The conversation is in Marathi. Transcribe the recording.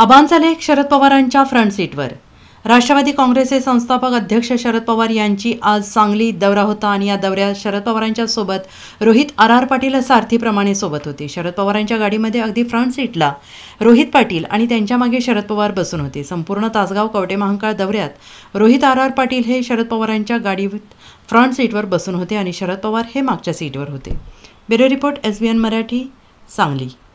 आबांचा झाले शरद पवारांच्या फ्रंट सीटवर राष्ट्रवादी काँग्रेसचे संस्थापक अध्यक्ष शरद पवार यांची आज सांगली दौरा होता आणि या दौऱ्यात शरद पवारांच्या सोबत रोहित आर आर पाटील सारथीप्रमाणे सोबत होते शरद पवारांच्या गाडीमध्ये अगदी फ्रंट सीटला रोहित पाटील आणि त्यांच्या मागे शरद पवार बसून होते संपूर्ण तासगाव कवटे महांकाळ दौऱ्यात रोहित आर आर पाटील हे शरद पवारांच्या गाडी फ्रंट सीटवर बसून होते आणि शरद पवार हे मागच्या सीटवर होते bureau report N Marathi Sangli